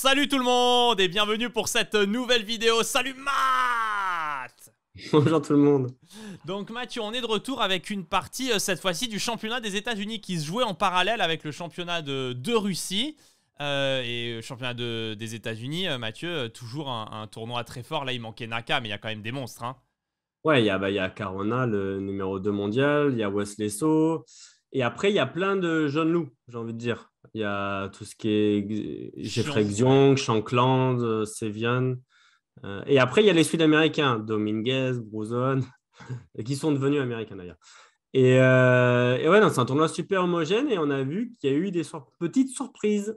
Salut tout le monde et bienvenue pour cette nouvelle vidéo. Salut Matt Bonjour tout le monde. Donc Mathieu, on est de retour avec une partie euh, cette fois-ci du championnat des États-Unis qui se jouait en parallèle avec le championnat de, Russie. Euh, et le championnat des États-Unis, euh, Mathieu, toujours un, tournoi très fort. Là, il manquait Naka, mais il y a quand même des monstres. Hein. Ouais, il y, a, bah, il y a Carona, le numéro 2 mondial, il y a Wesley So, et après, il y a plein de jeunes loups, j'ai envie de dire. Il y a tout ce qui est Jeffrey Xiong, Shankland, euh, Sevian. Euh, et après, il y a les Sud-Américains, Dominguez, Brozon, qui sont devenus américains d'ailleurs. Et, euh, ouais, c'est un tournoi super homogène et on a vu qu'il y a eu des petites surprises.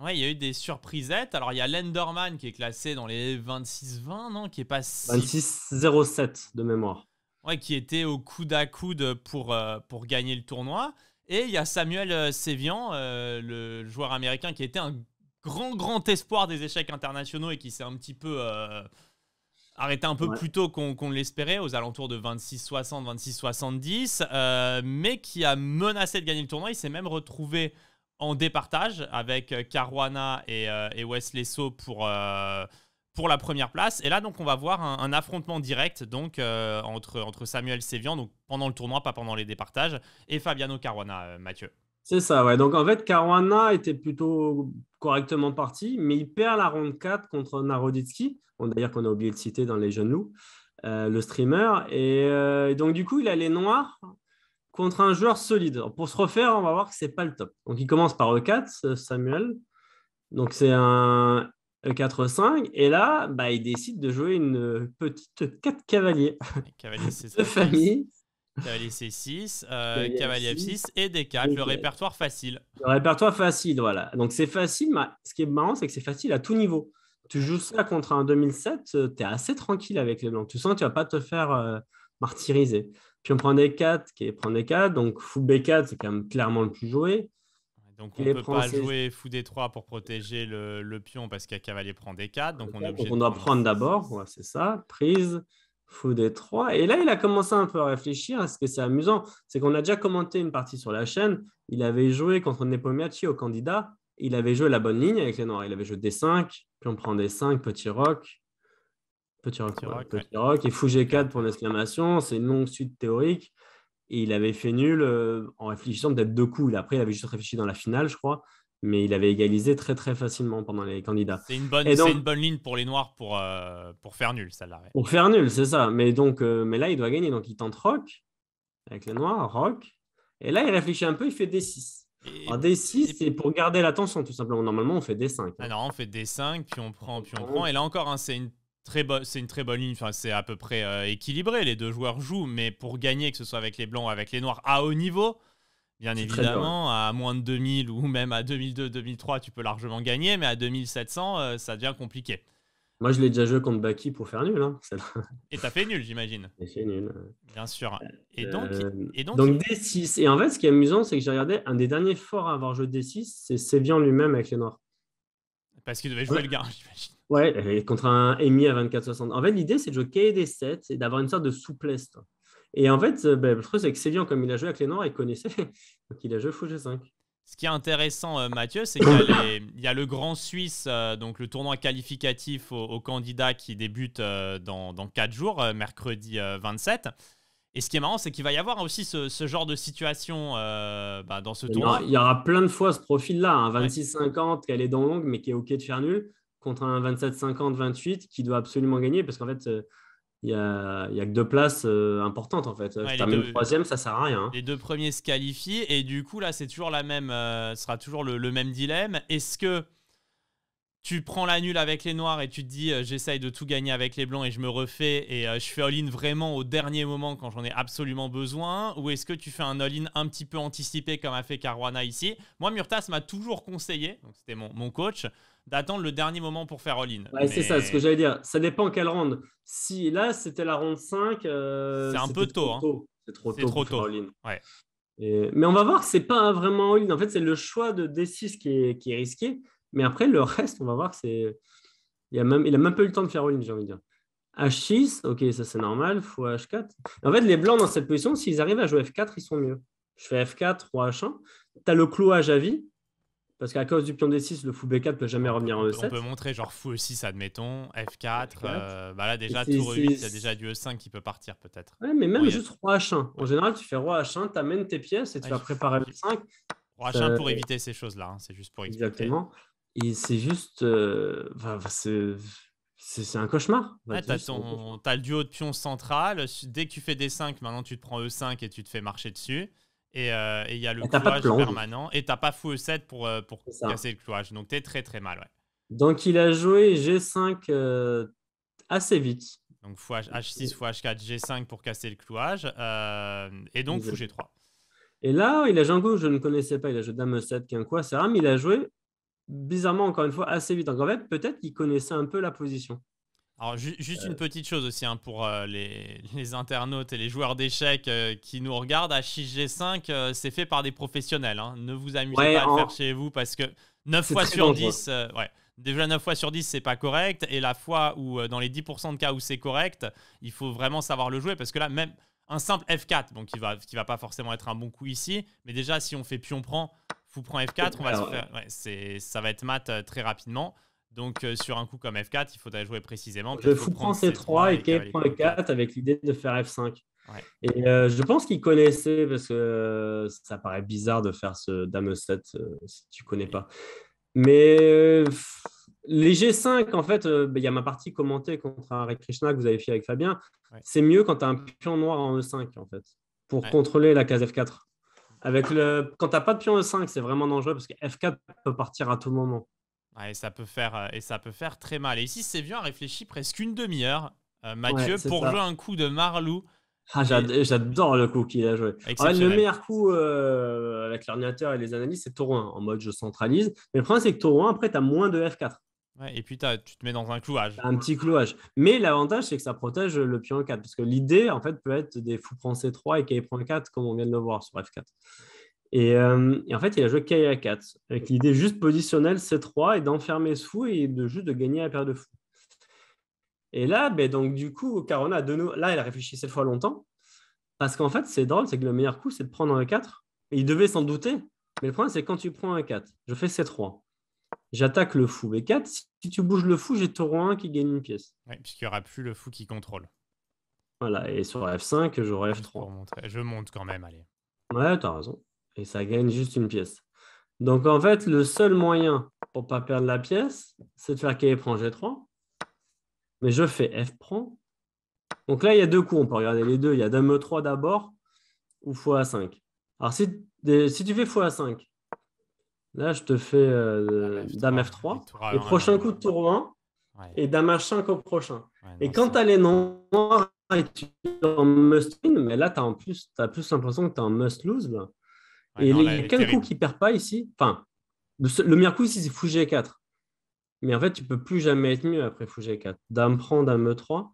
Ouais, il y a eu des surprisettes. Alors, il y a Lenderman qui est classé dans les 26-20, non Qui est pas 26-07 de mémoire. Ouais, qui était au coude à coude pour, pour gagner le tournoi. Et il y a Samuel euh, Sévian, euh, le joueur américain qui était un grand, grand espoir des échecs internationaux et qui s'est un petit peu euh, arrêté un peu plus tôt qu'on l'espérait, aux alentours de 26-60, 26-70, mais qui a menacé de gagner le tournoi. Il s'est même retrouvé en départage avec Caruana et, et Wesley So pour pour la première place. Et là, donc, on va voir un, affrontement direct donc, euh, entre, entre Samuel Sévian, donc pendant le tournoi, pas pendant les départages, et Fabiano Caruana, euh, Mathieu. C'est ça, ouais. Donc, en fait, Caruana était plutôt correctement parti, mais il perd la ronde 4 contre Naroditsky, d'ailleurs qu'on a oublié de citer dans Les Jeunes Loups, euh, le streamer. Et, donc, du coup, il a les noirs contre un joueur solide. pour se refaire, on va voir que c'est pas le top. Donc, il commence par E4, Samuel. Donc, c'est un 4-5, et là, bah, il décide de jouer une petite 4 cavaliers. Cavalier de famille. Cavalier C6, Cavalier F6 et d 4, le répertoire facile. Le répertoire facile, voilà. Donc c'est facile, mais ce qui est marrant, c'est que c'est facile à tout niveau. Tu joues ça contre un 2007, tu es assez tranquille avec les blancs. Tu sens que tu vas pas te faire euh, martyriser. Puis on prend des 4, qui est des 4, donc fou B4, c'est quand même clairement le plus joué. Donc on ne peut pas jouer fou D3 pour protéger le, pion parce qu'un cavalier prend des 4. Donc on, doit prendre d'abord, c'est ça, prise, fou D3. Et là, il a commencé un peu à réfléchir à ce que c'est amusant. C'est qu'on a déjà commenté une partie sur la chaîne. Il avait joué contre Nepomniachtchi au candidat. Il avait joué la bonne ligne avec les noirs. Il avait joué D5, puis on prend D5, petit roc. Petit roc, petit roc, et fou G4 pour l'exclamation. C'est une longue suite théorique il avait fait nul euh, en réfléchissant peut-être deux coups. Après, il avait juste réfléchi dans la finale, je crois. Mais il avait égalisé très très facilement pendant les candidats. C'est une, bonne, une bonne ligne pour les Noirs pour, euh, pour faire nul, ça là Pour faire nul, c'est ça. Mais, donc, euh, mais là, il doit gagner. Donc il tente Rock avec les Noirs, Rock. Et là, il réfléchit un peu, il fait D6. D6, c'est pour garder l'attention, tout simplement. Normalement, on fait D5. Hein. Ah non, on fait D5, puis on prend, puis on prend. Et là encore, hein, c'est une très bonne, c'est une très bonne ligne. Enfin, c'est à peu près euh, équilibré. Les deux joueurs jouent, mais pour gagner, que ce soit avec les blancs ou avec les noirs, à haut niveau, bien évidemment, à moins de 2000 ou même à 2002, 2003, tu peux largement gagner, mais à 2700, euh, ça devient compliqué. Moi, je l'ai déjà joué contre Baki pour faire nul. Hein, et t'as fait nul, j'imagine. J'ai fait nul. Bien sûr. Et euh, donc, et donc, donc D6. Et en fait, ce qui est amusant, c'est que j'ai regardé un des derniers forts à avoir joué D6, c'est bien lui-même avec les Noirs. Parce qu'il devait jouer le gars, j'imagine. Ouais, contre un EMI à 24-60 En fait, l'idée, c'est de jouer kd des 7 et d'avoir une sorte de souplesse. Et en fait, euh, ben, le truc, c'est que comme il a joué avec les Noirs, il connaissait. Donc, il a joué fou 5 Ce qui est intéressant, euh, Mathieu, c'est qu'il y, a le Grand Suisse, euh, donc le tournoi qualificatif aux, candidats qui débute dans, dans, 4 jours, mercredi 27. Et ce qui est marrant, c'est qu'il va y avoir aussi ce, ce genre de situation bah, dans ce tournoi. Il y aura plein de fois ce profil-là, hein, 26-50, qu'elle est dans longue, mais qui est OK de faire nul contre un 27-50, 28 qui doit absolument gagner parce qu'en fait, euh, il n'y a, que deux places euh, importantes en fait. troisième, ça sert à rien. Hein. Les deux premiers se qualifient et du coup, là, c'est toujours la même, ce euh, sera toujours le même dilemme. Est-ce que tu prends la nulle avec les noirs et tu te dis euh, j'essaye de tout gagner avec les blancs et je me refais et euh, je fais all-in vraiment au dernier moment quand j'en ai absolument besoin ou est-ce que tu fais un all-in un petit peu anticipé comme a fait Caruana ici Moi, Murtas m'a toujours conseillé, c'était mon, coach, d'attendre le dernier moment pour faire all-in. C'est ça, ce que j'allais dire. Ça dépend quelle ronde. Si là, c'était la ronde 5, euh, c'est un peu hein. tôt. C'est trop tôt. Mais on va voir que c'est pas vraiment all-in. En fait, c'est le choix de D6 qui est, qui est risqué mais après, le reste, on va voir, c'est. Il a, même, il a même pas eu le temps de faire all j'ai envie de dire. H6, ok, ça c'est normal, fou H4. En fait, les blancs dans cette position, s'ils arrivent à jouer F4, ils sont mieux. Je fais F4, roi H1. Tu as le clouage à vie, parce qu'à cause du pion D6, le fou B4 peut jamais revenir en E7. On peut montrer genre fou E6, admettons, F4. Euh, bah là, déjà, tour E8, il y a déjà du E5 qui peut partir peut-être. Ouais, mais même juste roi H1. En général, tu fais roi H1, tu amènes tes pièces et tu vas préparer le 5. Roi H1 pour éviter ces choses-là, hein, c'est juste pour expliquer. Exactement. Et c'est juste. Euh, c'est. un cauchemar. t'as le duo de pion central. Dès que tu fais d 5, maintenant tu te prends E5 et tu te fais marcher dessus. Et euh, il y a le clouage permanent. Et t'as pas fou E7 pour, euh, pour casser le clouage. Donc t'es très très mal. Ouais. Donc il a joué G5 assez vite. Donc fois H6, fois H4, G5 pour casser le clouage. et donc fou G3. Et là, il a joué que je ne connaissais pas. Il a joué Dame E7, rare mais Il a joué bizarrement, encore une fois, assez vite. Donc en fait, peut-être qu'il connaissait un peu la position. Alors, juste euh. une petite chose aussi hein, pour euh, les, internautes et les joueurs d'échecs euh, qui nous regardent. H g 5 c'est fait par des professionnels. Hein. Ne vous amusez pas à le faire chez vous parce que 9 fois sur 10, ouais, déjà 9 fois sur 10, c'est pas correct. Et la fois où, dans les 10% de cas où c'est correct, il faut vraiment savoir le jouer parce que là, même un simple F4, bon, qui va, qui va pas forcément être un bon coup ici, mais déjà, si on fait pion-prend, fou prend F4, on va se faire... ouais, ça va être mat euh, très rapidement. Donc euh, sur un coup comme F4, il faudrait jouer précisément. Je fou prend C3 et K prend 4 avec l'idée de faire F5. Et euh, je pense qu'il connaissait, parce que ça paraît bizarre de faire ce Dame 7 si tu connais pas. Mais les G5, en fait, bah, il y a ma partie commentée contre Hare Krishna que vous avez fait avec Fabien. C'est mieux quand tu as un pion noir en E5, en fait, pour contrôler la case F4. Avec le... Quand tu n'as pas de pion E5, c'est vraiment dangereux parce que F4 peut partir à tout moment. et, ça peut faire, euh, et ça peut faire très mal. Et ici, Sévian a réfléchi presque une demi-heure, euh, Mathieu, pour jouer un coup de Marlou. Ah, j'adore le coup qu'il a joué. le meilleur coup euh, avec l'ordinateur et les analyses, c'est Tauron en mode je centralise. Mais le problème, c'est que Tauron 1, après, tu as moins de F4 et puis tu te mets dans un clouage. Un petit clouage. Mais l'avantage, c'est que ça protège le pion 4. Parce que l'idée, en fait, peut être des fous prend C3 et cahier prend 4, comme on vient de le voir sur F4. Euh, et, en fait, il a joué K à 4. Avec l'idée juste positionnelle C3 et d'enfermer ce fou et de juste de gagner la paire de fous. Et là, ben, donc, du coup, Carona, là, elle a réfléchi cette fois longtemps. Parce qu'en fait, c'est drôle, c'est que le meilleur coup, c'est de prendre un 4. il devait s'en douter. Mais le problème, c'est quand tu prends un 4, je fais C3 j'attaque le fou B4. Si tu bouges le fou, j'ai taureau 1 qui gagne une pièce. Oui, puisqu'il n'y aura plus le fou qui contrôle. Voilà, et sur F5, j'aurai F3. Je monte quand même, allez. Ouais, t'as raison. Et ça gagne juste une pièce. Donc en fait, le seul moyen pour pas perdre la pièce, c'est de faire qu'elle prend G3. Mais je fais F prend. Donc là, il y a deux coups, on peut regarder les deux. Il y a Dame E3 d'abord ou x 5 Alors si, si tu fais x 5 Là, je te fais euh, ah bah, Dame F3, ah, et prochain coup de tour 1, et Dame H5 au prochain. et quand tu as les noirs et tu es en must-win, mais là, tu as, plus, as plus l'impression que tu es en must-lose. et il n'y a qu'un coup qui ne perd pas ici. Enfin, le, meilleur coup ici, c'est fou G4. Mais en fait, tu ne peux plus jamais être mieux après fou G4. Dame prend, Dame E3.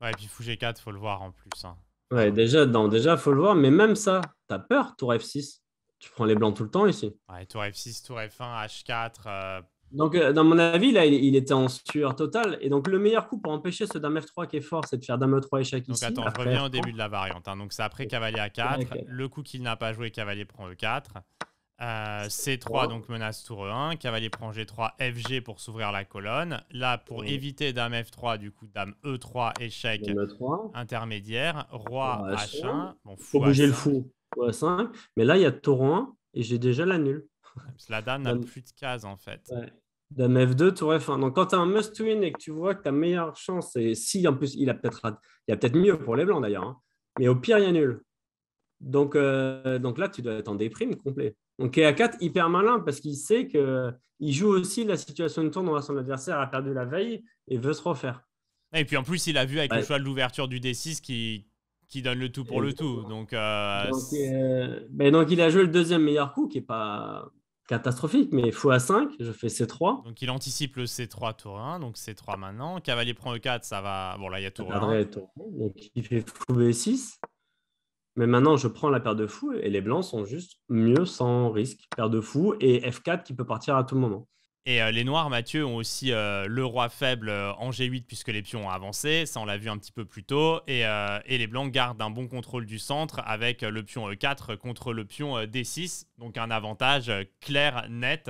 Ouais, et puis fou G4, faut le voir en plus. Hein. Ah ouais, déjà, non, déjà, faut le voir, mais même ça, tu as peur, tour F6 tu prends les blancs tout le temps ici. Ouais, tour F6, tour F1, H4. Euh. Donc, euh, dans mon avis, là, il, était en sueur totale. Et donc, le meilleur coup pour empêcher ce dame F3 qui est fort, c'est de faire dame E3 échec ici. Donc, attends, je reviens au début de la variante. Hein. Donc, c'est après cavalier A4. Le coup qu'il n'a pas joué, cavalier prend E4. Euh, C3, donc menace tour E1, cavalier prend G3, FG pour s'ouvrir la colonne. Là, pour éviter dame F3, du coup, dame E3, échec e intermédiaire, roi H1. Il Faut bouger le fou. 5. Mais là, il y a Tour 1 et j'ai déjà la nulle. La dame n'a plus de cases en fait. Dame F2, Tour F1. Donc quand tu as un must-win et que tu vois que ta meilleure chance, et si en plus il a peut-être il y a peut-être mieux pour les blancs d'ailleurs, hein. mais au pire, il y a nul. Donc, euh, donc là, tu dois être en déprime complet. Donc KA4, hyper malin parce qu'il sait qu'il joue aussi la situation de tour dont son adversaire a perdu la veille et veut se refaire. Et puis en plus, il a vu avec le choix de l'ouverture du D6 qui, qui donne le tout pour le tout. Donc, euh, euh, ben, donc, il a joué le deuxième meilleur coup, qui n'est pas catastrophique, mais fou à 5, je fais C3. Donc il anticipe le C3 tour 1, donc C3 maintenant. Cavalier prend E4, ça va. Bon là, il y a tour 1. Donc il fait fou B6. Mais maintenant, je prends la paire de fous et les blancs sont juste mieux sans risque. Paire de fous et F4 qui peut partir à tout moment. Et euh, les noirs, Mathieu, ont aussi euh, le roi faible euh, en G8 puisque les pions ont avancé, ça on l'a vu un petit peu plus tôt, et, les blancs gardent un bon contrôle du centre avec le pion E4 contre le pion D6, donc un avantage clair, net.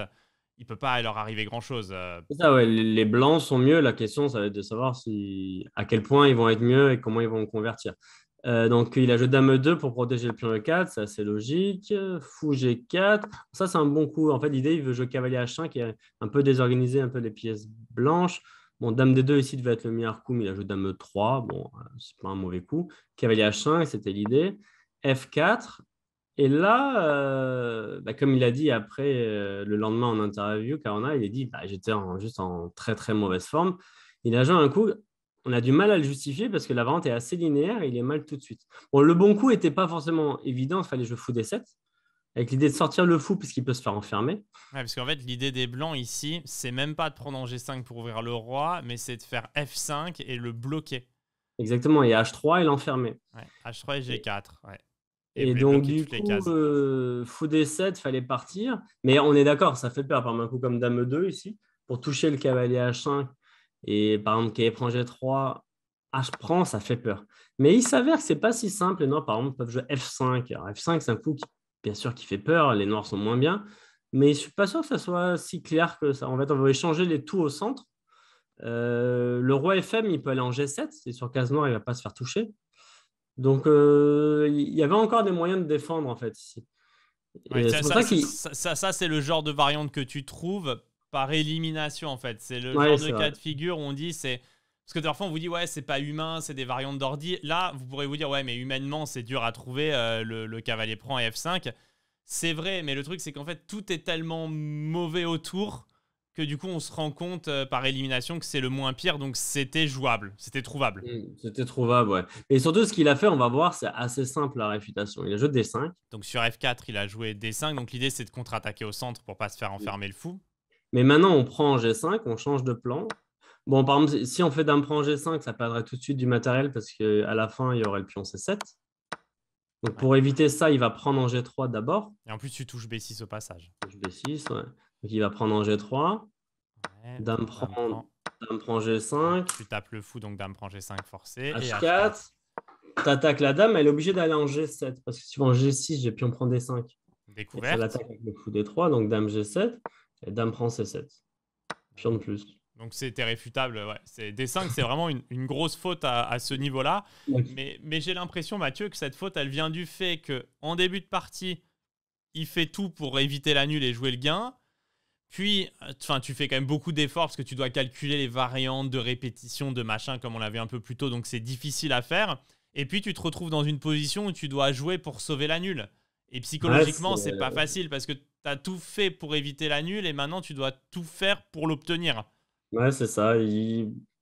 Il peut pas leur arriver grand-chose. les blancs sont mieux, la question ça va être de savoir à quel point ils vont être mieux et comment ils vont convertir. Euh, donc, il a joué Dame 2 pour protéger le pion E4, c'est assez logique. Fou G4, ça c'est un bon coup. En fait, l'idée, il veut jouer cavalier H5 qui est un peu désorganisé, un peu les pièces blanches. Bon, Dame D2 ici devait être le meilleur coup, mais il a joué Dame 3 Bon, euh, c'est pas un mauvais coup. Cavalier H5, c'était l'idée. F4. Et là, euh, bah, comme il a dit après, le lendemain en interview, Carona, il a dit bah, J'étais juste en très très mauvaise forme. Il a joué un coup on a du mal à le justifier parce que la vente est assez linéaire et il est mal tout de suite. Bon, le bon coup n'était pas forcément évident, il fallait jouer fou des 7, avec l'idée de sortir le fou puisqu'il peut se faire enfermer. Ouais, parce qu'en fait, l'idée des blancs ici, c'est même pas de prendre en G5 pour ouvrir le roi, mais c'est de faire F5 et le bloquer. Exactement, et H3 et l'enfermer. H3 et G4, Et, donc, du coup, euh, fou D7, fallait partir. Mais on est d'accord, ça fait peur, par un coup comme Dame 2 ici, pour toucher le cavalier H5 et par exemple, prend g 3, H prend, ça fait peur. Mais il s'avère que c'est pas si simple. Les Noirs, par exemple, peuvent jouer F5. Alors, F5, c'est un coup qui, bien sûr, qui fait peur. Les Noirs sont moins bien. Mais je suis pas sûr que ça soit si clair que ça. En fait, on va échanger les tours au centre. Euh, le roi FM, il peut aller en G7. C'est sur case noire, il va pas se faire toucher. Donc, euh, il y avait encore des moyens de défendre, en fait, ici. ça, ça c'est le genre de variante que tu trouves par élimination en fait. C'est le genre de cas de figure où on dit c'est. Parce que parfois on vous dit ouais c'est pas humain, c'est des variantes d'ordi. Là vous pourrez vous dire ouais mais humainement c'est dur à trouver euh, le, cavalier prend F5. C'est vrai mais le truc c'est qu'en fait tout est tellement mauvais autour que du coup on se rend compte euh, par élimination que c'est le moins pire donc c'était jouable, c'était trouvable. Mm, c'était trouvable ouais. Et surtout ce qu'il a fait on va voir c'est assez simple la réfutation. Il a joué D5. Donc sur F4 il a joué D5 donc l'idée c'est de contre-attaquer au centre pour pas se faire mm. enfermer le fou. Mais maintenant, on prend en G5, on change de plan. Bon, par exemple, si on fait dame prend en G5, ça perdrait tout de suite du matériel parce qu'à la fin, il y aurait le pion C7. Donc, pour éviter ça, il va prendre en G3 d'abord. Et en plus, tu touches B6 au passage. B6, ouais. Donc, il va prendre en G3. Ouais, dame, prend, G5. Tu tapes le fou, donc dame prend G5 forcé. H4. Tu attaques la dame, elle est obligée d'aller en G7. Parce que si tu vas en G6, j'ai pion prend D5. Découverte. Elle attaque avec le fou D3, donc dame G7. Et Dame prend C7. Pion de plus. Donc c'était réfutable, ouais. D5, c'est vraiment une, grosse faute à, ce niveau-là. Mais, j'ai l'impression, Mathieu, que cette faute, elle vient du fait que en début de partie, il fait tout pour éviter la nulle et jouer le gain. Puis, enfin, tu fais quand même beaucoup d'efforts parce que tu dois calculer les variantes de répétition, de machin, comme on l'avait un peu plus tôt, donc c'est difficile à faire. Et puis, tu te retrouves dans une position où tu dois jouer pour sauver la nulle. Et psychologiquement, c'est pas euh, facile parce que tu tout fait pour éviter la nulle et maintenant tu dois tout faire pour l'obtenir. Ouais, c'est ça.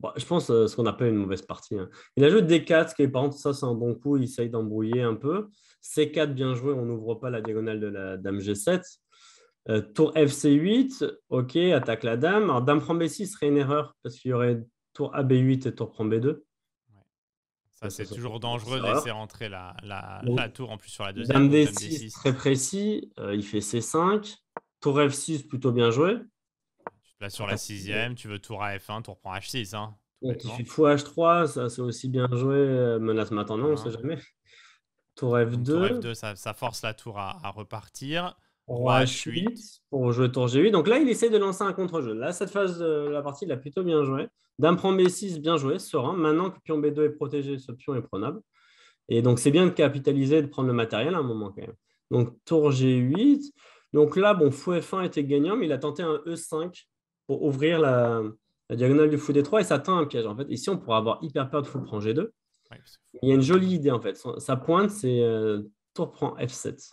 Bah, je pense euh, ce qu'on appelle une mauvaise partie. Hein. Il Il joué d 4, ce qui est par contre, ça c'est un bon coup, il essaye d'embrouiller un peu. C4, bien joué, on n'ouvre pas la diagonale de la dame G7. Euh, tour FC8, ok, attaque la dame. Alors dame prend B6 serait une erreur parce qu'il y aurait tour AB8 et tour prend B2 c'est toujours dangereux de laisser rentrer la, tour en plus sur la deuxième. Dame D6, très précis. Euh, il fait C5. Tour F6, plutôt bien joué. Tu te places sur la sixième, tu veux tour à F1, tour prend H6. Hein, Donc, il fou H3, ça c'est aussi bien joué. Euh, menace maintenant, on ne ah. sait jamais. Tour F2. F2, ça, force la tour à repartir. Roi H8 bah, pour jouer tour G8. Donc là, il essaie de lancer un contre-jeu. Là, cette phase de la partie, il a plutôt bien joué. d'un prend B6, bien joué, serein. Maintenant que pion B2 est protégé, ce pion est prenable. Et donc, c'est bien de capitaliser, de prendre le matériel à un moment quand même. Donc, tour G8. Donc là, bon, fou F1 était gagnant, mais il a tenté un E5 pour ouvrir la, diagonale du fou D3 et ça tend un piège. En fait, ici, on pourrait avoir hyper peur de fou prend G2. Il y a une jolie idée, en fait. Sa pointe, c'est euh, tour prend F7.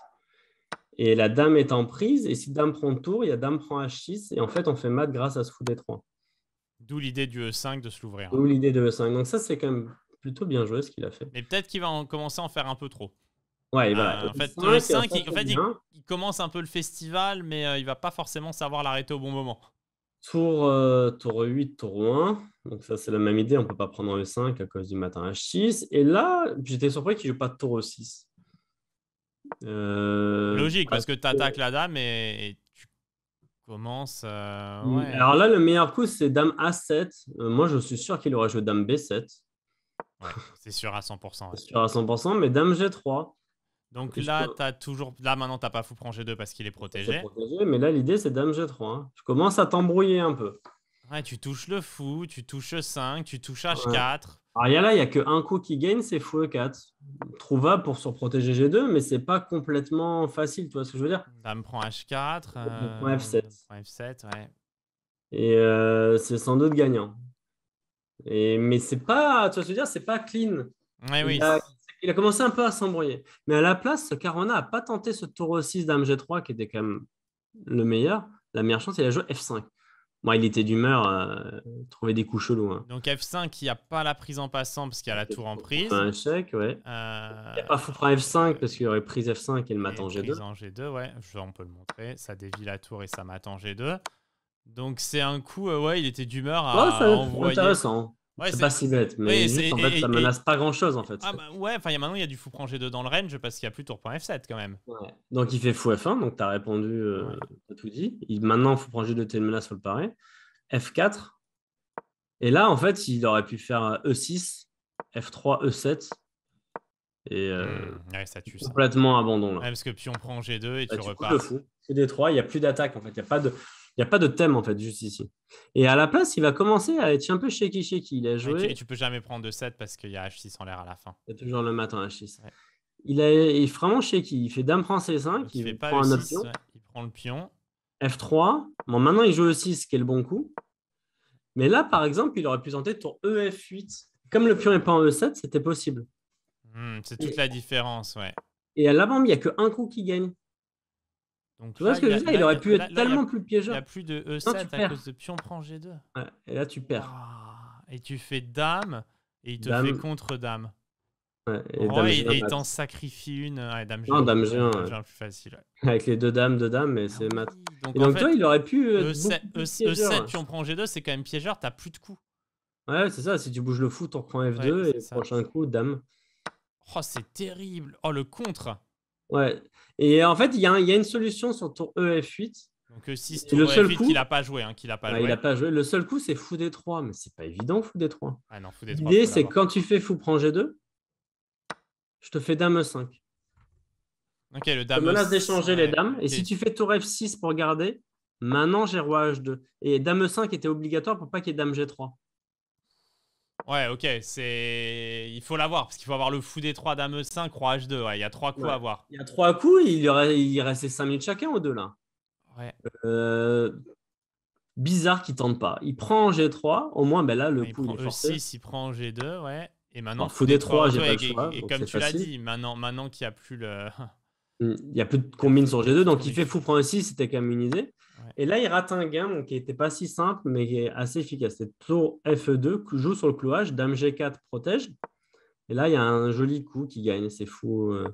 Et la dame est en prise, et si dame prend tour, il y a dame prend h6, et en fait, on fait mat grâce à ce fou des 3. D'où l'idée du E5 de se l'ouvrir. Hein. D'où l'idée de E5. Donc ça, c'est quand même plutôt bien joué ce qu'il a fait. Mais peut-être qu'il va commencer à en faire un peu trop. Ouais, euh, en fait, e 5, e il, commence un peu le festival, mais euh, il va pas forcément savoir l'arrêter au bon moment. Tour, euh, tour 8, tour 1. Donc ça, c'est la même idée. On peut pas prendre E5 e à cause du matin H6. Et là, j'étais surpris qu'il joue pas de tour E6. Euh, Logique, parce que tu attaques la dame et, tu commences. Euh, mm, alors là, le meilleur coup, c'est dame A7. Euh, moi, je suis sûr qu'il aurait joué dame B7. c'est sûr à 100%. C'est sûr à 100%, mais dame G3. Donc là, tu toujours... là, maintenant, tu pas fou prend G2 parce qu'il est protégé. Mais là, l'idée, c'est dame G3. Hein. tu commences à t'embrouiller un peu. Ouais, tu touches le fou, tu touches 5, tu touches H4 là, il n'y a que un coup qui gagne, c'est fou 4. trouva pour surprotéger G2, mais c'est pas complètement facile, tu vois ce que je veux dire Dame prend H4. Euh, F7. Et euh, c'est sans doute gagnant. Et, mais c'est pas, tu vois ce que je veux dire, c'est pas clean. il, a, commencé un peu à s'embrouiller. Mais à la place, Carona n'a pas tenté ce tour 6 Dame G3, qui était quand même le meilleur. La meilleure chance, il a joué F5. Moi, il était d'humeur à euh, trouver des coups chelous. Hein. Donc F5, il n'y a pas la prise en passant parce qu'il y a la tour en prise. Un échec, ouais. Euh, il n'y a pas fou F5 euh, parce qu'il y aurait prise F5 et le mat G2. Prise en G2, ouais. on peut le montrer. Ça dévie la tour et ça mat en G2. Donc c'est un coup, ouais, il était d'humeur à envoyer. intéressant c'est pas si bête, mais en fait, ça menace pas grand chose en fait. Ah bah, ouais, enfin maintenant il y a du fou prangé 2 dans le range parce qu'il y a plus tour F7 quand même. Donc il fait fou F1, donc t'as répondu, euh, t'as tout dit. Il, maintenant fou prangé 2 t'es une menace, faut le parer. F4. Et là en fait il aurait pu faire E6, F3, E7. Et euh, mmh, complètement abandon là. parce que puis on prend G2 et tu repars. C'est des 3 il n'y a plus d'attaque en fait. Il n'y a pas de. Il n'y a pas de thème, en fait, juste ici. Et à la place, il va commencer à être un peu shaky shaky. Il a joué. tu, peux jamais prendre de 7 parce qu'il y a H6 en l'air à la fin. Il y a toujours le matin H6. Il, est vraiment shaky. Il fait dame français C5. il, prend pas un Il prend le pion. F3. Bon, maintenant, il joue e 6, ce qui est le bon coup. Mais là, par exemple, il aurait pu tenter tour EF8. Comme le pion n'est pas en E7, c'était possible. Hmm, c'est toute la différence, ouais. Et à l'avant, il n'y a qu'un coup qui gagne. Il aurait pu être tellement plus piégeur. Il n'y a plus de E7 à cause de pion prend G2. et là, tu perds. Ah, et tu fais dame et il te fait contre dame. et, il t'en sacrifie une. Euh, dame G1. Non, dame G1. Avec les deux dames, deux dames, mais ah c'est mat. Donc, fait, toi, il aurait pu. E7, pion prend G2, c'est quand même piégeur, t'as plus de coups. Ouais, c'est ça. Si tu bouges le fou, t'en prends F2 et prochain coup, dame. Oh, c'est terrible. Oh, le contre. Ouais. Et en fait, il y, a une solution sur ton EF8. Donc E6, euh, tour le 8 seul e coup, qu'il n'a pas joué. Hein, a pas bah, Il a pas joué. Le seul coup, c'est fou D3, mais c'est pas évident, fou D3. Ah L'idée, c'est quand tu fais fou prend G2, je te fais dame E5. Ok, le dame. Je menace d'échanger les dames. Et si tu fais tour F6 pour garder, maintenant j'ai roi H2. Et dame E5 était obligatoire pour pas qu'il y ait dame G3. Ouais, ok, c'est il faut l'avoir parce qu'il faut avoir le fou des trois dame 5 roi H2. il y a trois coups à avoir. Il y a trois coups, il, y aurait... il restait 5000 chacun au deux là. Ouais. Euh, bizarre qu'il tente pas. Il prend en G3, au moins ben là le coup prend il est E6, e il prend en G2, ouais. Et maintenant, bah, fou des trois j'ai pas le choix, et, comme tu l'as dit, maintenant, maintenant qu'il n'y a plus le Mm. Il n'y a plus de combine sur G2, donc il fait fou prend un 6, c'était quand Et là, il rate un gain donc qui n'était pas si simple, mais qui est assez efficace. C'est tour F2, joue sur le clouage, dame G4 protège. Et là, il y a un joli coup qui gagne, c'est fou, euh,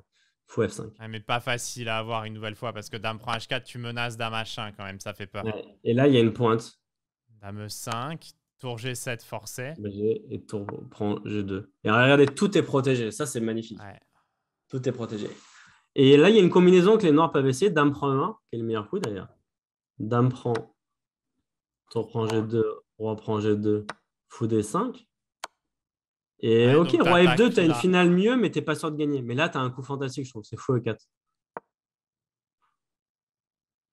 F5. mais pas facile à avoir une nouvelle fois, parce que dame prend H4, tu menaces dame H1 quand même, ça fait peur. Et là, il y a une pointe. Dame 5, tour G7 forcé. Et tour prend G2. Et regardez, tout est protégé, ça c'est magnifique. Tout est protégé. Et là, il y a une combinaison que les noirs peuvent essayer. Dame prend 1, qui est le meilleur coup d'ailleurs. Dame prend. Tour prend G2, roi prend G2, fou D5. Et ok, roi F2, tu as une finale mieux, mais t'es pas sûr de gagner. Mais là, tu as un coup fantastique, je trouve. C'est fou E4.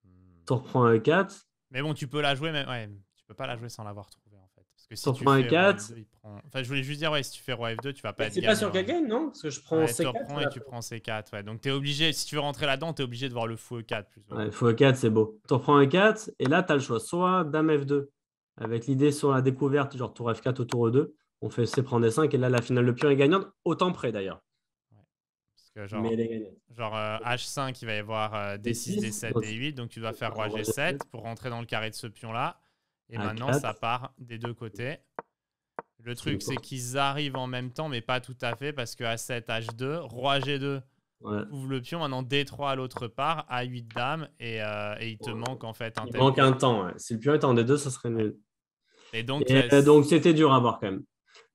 Hmm. Tour prend E4. Mais bon, tu peux la jouer, mais ouais, tu peux pas la jouer sans l'avoir trop. Parce que si tu 4 Enfin, je voulais juste dire, ouais, si tu fais Roi F2, tu vas pas être. C'est pas sur hein. gagne, non Parce que je prends C4. Tu et tu prends C4. Donc, es obligé, si tu veux rentrer là-dedans, tu es obligé de voir le fou E4. ouais, fou E4, c'est beau. Tu prends un 4 et là, tu as le choix. Soit Dame F2, avec l'idée sur la découverte, genre tour F4 autour E2. On fait C prend D5, et là, la finale le pion est gagnante, autant près d'ailleurs. Genre, genre H5, euh, il va y avoir D6, D7, D8, donc tu dois faire Roi G7 pour rentrer dans le carré de ce pion-là. Et maintenant, ça part des deux côtés. Le truc, c'est qu'ils arrivent en même temps, mais pas tout à fait, parce que A7, H2, Roi G2 ouvre le pion, maintenant D3 à l'autre part, A8 dame, euh, et, il te manque en fait un Il manque un temps. Si le pion était en D2, ça serait nul. Et donc, euh, donc c'était dur à voir quand même.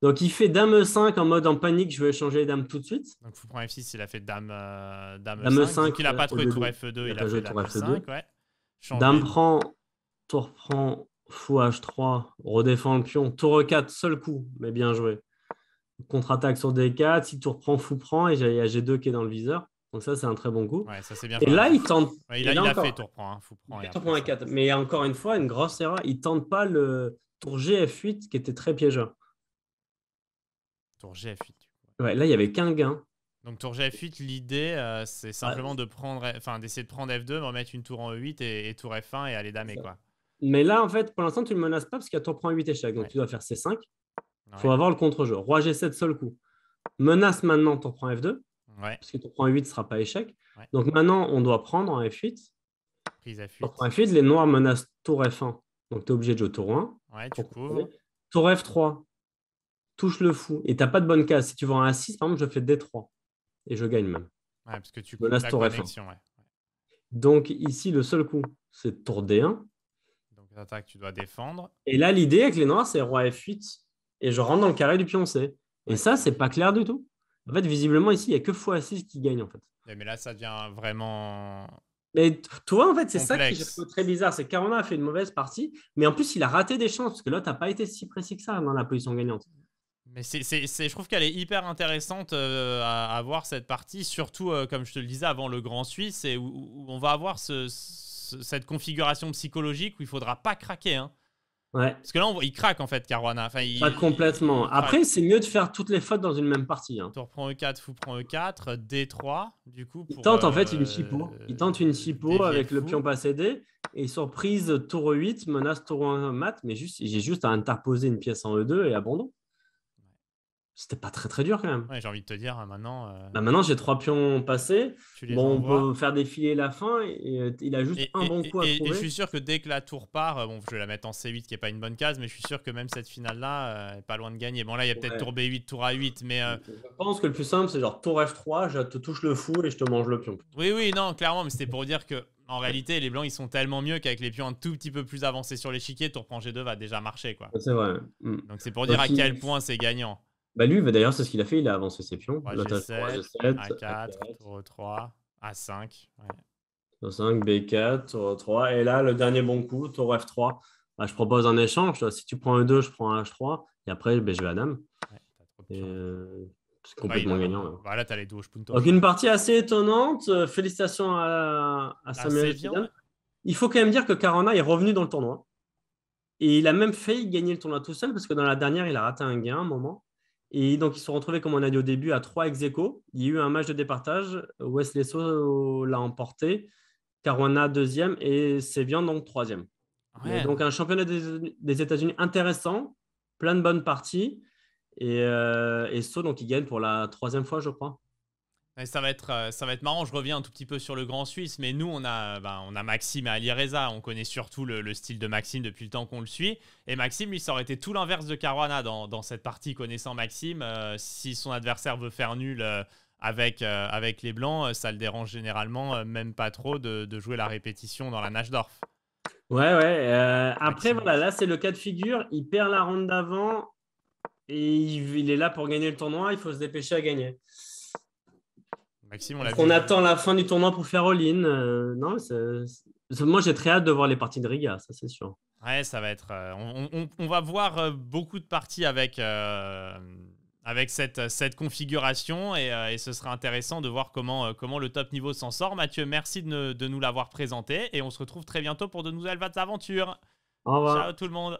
Donc il fait dame 5 en mode en panique, je vais changer les dames tout de suite. Donc faut prendre F6, il a fait dame, euh, dame, 5 il n'a pas trouvé tour F2, il a, il tour F2. 5 Dame prend, tour prend, Fou H3, redéfend le pion. Tour 4, seul coup, mais bien joué. Contre-attaque sur D4, si tour prend, fou prend, et il y a G2 qui est dans le viseur. Donc ça, c'est un très bon coup. Ouais, ça, bien et là, il tente... il a, fait tour prend, 4 hein. Mais encore une fois, une grosse erreur. Il tente pas le tour GF8 qui était très piégeur. Tour GF8. Ouais, là, il n'y avait qu'un gain. Donc tour gf 8 l'idée, euh, c'est simplement de prendre, enfin d'essayer de prendre F2, remettre une tour en E8 et, tour F1 et aller damer quoi. Mais là, en fait, pour l'instant, tu ne le menaces pas parce qu'il tour prend 8 échecs. Donc, tu dois faire C5. Il faut avoir le contre-jeu. Roi G7, seul coup. Menace maintenant, ton prend F2. Parce que ton prend 8 ne sera pas échec. Donc maintenant, on doit prendre en F8. Prise F8, les noirs menacent tour F1. Donc, tu es obligé de jouer tour 1. Ouais, tu Tour F3, touche le fou. Et tu n'as pas de bonne case. Si tu vends un A6, par exemple, je fais D3. Et je gagne même. Ouais, parce que tu menaces tour F1. Donc ici, le seul coup, c'est tour D1 attaque, tu dois défendre. Et là, l'idée avec les noirs, c'est roi F8 et je rentre dans le carré du pion C. Et ça, c'est pas clair du tout. En fait, visiblement, ici, il n'y a que x6 qui gagne, en fait. Mais là, ça devient vraiment. Mais toi, en fait, c'est ça qui est très bizarre. C'est que Carona a fait une mauvaise partie, mais en plus, il a raté des chances, parce que l'autre n'a pas été si précis que ça dans la position gagnante. Mais c'est, je trouve qu'elle est hyper intéressante euh, à, avoir voir cette partie, surtout, euh, comme je te le disais, avant le Grand Suisse, et où, on va avoir ce cette configuration psychologique où il faudra pas craquer. Hein. Ouais. Parce que là, il craque en fait, Caruana. Enfin, il, pas complètement. Après, c'est mieux de faire toutes les fautes dans une même partie. Hein. Tu reprends E4, fou prend E4, D3, du coup. il tente en fait une euh, chipo. il tente une chipo avec le pion passé D. Et surprise, tour 8, menace tour 1 mat. Mais juste, j'ai juste à interposer une pièce en E2 et abandon c'était pas très très dur quand même. j'ai envie de te dire euh, maintenant. Euh, bah, maintenant j'ai trois pions passés. Bon, on peut faire défiler la fin et, euh, il a juste un bon coup à trouver. Et je suis sûr que dès que la tour part, bon, je vais la mettre en C8 qui est pas une bonne case, mais je suis sûr que même cette finale là est pas loin de gagner. Bon là il y a peut-être tour B8, tour A8, mais. Je pense que le plus simple c'est genre tour F3, je te touche le fou et je te mange le pion. Oui oui non clairement, mais c'était pour dire que en réalité, les blancs, ils sont tellement mieux qu'avec les pions un tout petit peu plus avancés sur l'échiquier, tour prend G2 va déjà marcher. quoi. C'est vrai. Mm. Donc c'est pour dire à quel point c'est gagnant. Bah lui, bah, d'ailleurs, c'est ce qu'il a fait, il a avancé ses pions. A4, 3, A5. 5, B4, a 3. Et là, le dernier bon coup, tour F3. Bah, je propose un échange. Si tu prends E2, je prends un H3. Et après, bah, je vais à dame. Euh, c'est complètement gagnant. Voilà, hein. les deux Donc une partie assez étonnante. Euh, félicitations à, à Samuel Il faut quand même dire que Carona est revenu dans le tournoi. Et il a même failli gagner le tournoi tout seul parce que dans la dernière, il a raté un gain à un moment. Et donc, ils se sont retrouvés, comme on a dit au début, à trois ex -aequo. Il y a eu un match de départage. Wesley So l'a emporté. Caruana deuxième et Sévian donc troisième. Donc un championnat des, États-Unis intéressant, plein de bonnes parties. Et, euh, et So, donc, il gagne pour la troisième fois, je crois. Ça va, être, euh, ça va être marrant, je reviens un tout petit peu sur le Grand Suisse, mais nous, on a, ben, on a Maxime et Alireza, on connaît surtout le, style de Maxime depuis le temps qu'on le suit, et Maxime, lui, ça aurait été tout l'inverse de Caruana dans, cette partie, connaissant Maxime, euh, si son adversaire veut faire nul euh, avec, avec les Blancs, ça le dérange généralement, même pas trop, de, jouer la répétition dans la Nashdorf. Ouais, ouais, après, voilà, là, c'est le cas de figure, il perd la ronde d'avant, et il est là pour gagner le tournoi, il faut se dépêcher à gagner on, attend la fin du tournoi pour faire all euh, non, moi j'ai très hâte de voir les parties de Riga, ça c'est sûr. Ouais, ça va être. Euh, on, va voir euh, beaucoup de parties avec, avec cette, cette configuration et, ce sera intéressant de voir comment, comment le top niveau s'en sort. Mathieu, merci de, de nous l'avoir présenté et on se retrouve très bientôt pour de nouvelles aventures. Au revoir. Ciao tout le monde.